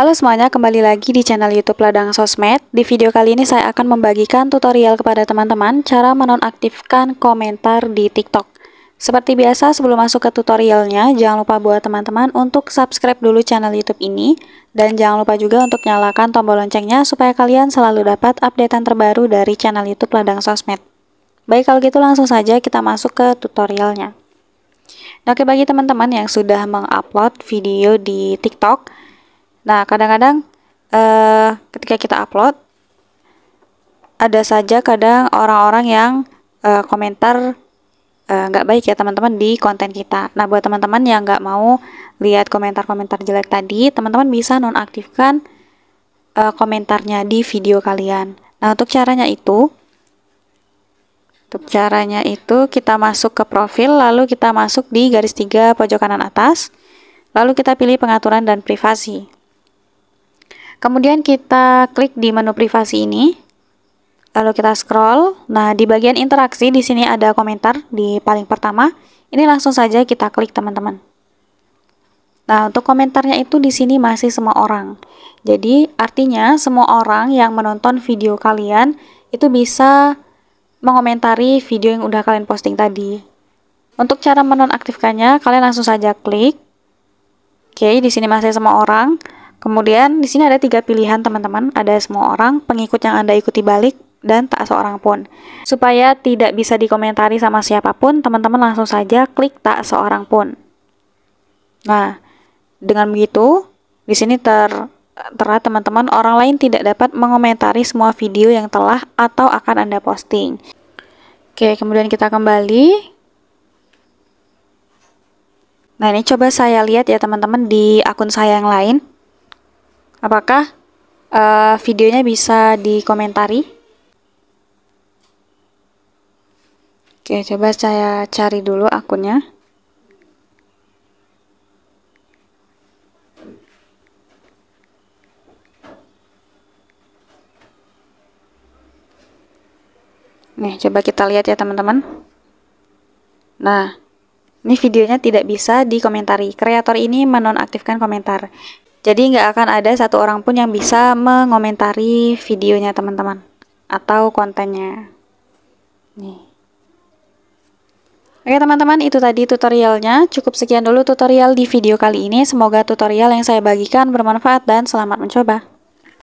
Halo semuanya, kembali lagi di channel YouTube Ladang Sosmed. Di video kali ini saya akan membagikan tutorial kepada teman-teman cara menonaktifkan komentar di TikTok. Seperti biasa, sebelum masuk ke tutorialnya, jangan lupa buat teman-teman untuk subscribe dulu channel YouTube ini dan jangan lupa juga untuk nyalakan tombol loncengnya supaya kalian selalu dapat updatean terbaru dari channel YouTube Ladang Sosmed. Baik, kalau gitu langsung saja kita masuk ke tutorialnya. Nah, oke bagi teman-teman yang sudah mengupload video di TikTok, Nah, kadang-kadang uh, ketika kita upload, ada saja kadang orang-orang yang uh, komentar eh, nggak uh, baik ya teman-teman di konten kita. Nah, buat teman-teman yang nggak mau lihat komentar-komentar jelek tadi, teman-teman bisa nonaktifkan uh, komentarnya di video kalian. Nah, untuk caranya itu, untuk caranya itu kita masuk ke profil, lalu kita masuk di garis tiga pojok kanan atas, lalu kita pilih pengaturan dan privasi. Kemudian kita klik di menu privasi ini. Lalu kita scroll. Nah, di bagian interaksi di sini ada komentar di paling pertama. Ini langsung saja kita klik, teman-teman. Nah, untuk komentarnya itu di sini masih semua orang. Jadi, artinya semua orang yang menonton video kalian itu bisa mengomentari video yang udah kalian posting tadi. Untuk cara menonaktifkannya, kalian langsung saja klik. Oke, di sini masih semua orang. Kemudian di sini ada tiga pilihan teman-teman, ada semua orang, pengikut yang Anda ikuti balik, dan tak seorang pun. Supaya tidak bisa dikomentari sama siapapun, teman-teman langsung saja klik tak seorang pun. Nah, dengan begitu, di sini ter tera teman-teman orang lain tidak dapat mengomentari semua video yang telah atau akan Anda posting. Oke, kemudian kita kembali. Nah, ini coba saya lihat ya teman-teman di akun saya yang lain. Apakah uh, videonya bisa dikomentari? Oke, coba saya cari dulu akunnya. Nih, coba kita lihat ya teman-teman. Nah, ini videonya tidak bisa dikomentari. Kreator ini menonaktifkan komentar. Jadi nggak akan ada satu orang pun yang bisa mengomentari videonya teman-teman atau kontennya. Nih. Oke teman-teman, itu tadi tutorialnya. Cukup sekian dulu tutorial di video kali ini. Semoga tutorial yang saya bagikan bermanfaat dan selamat mencoba.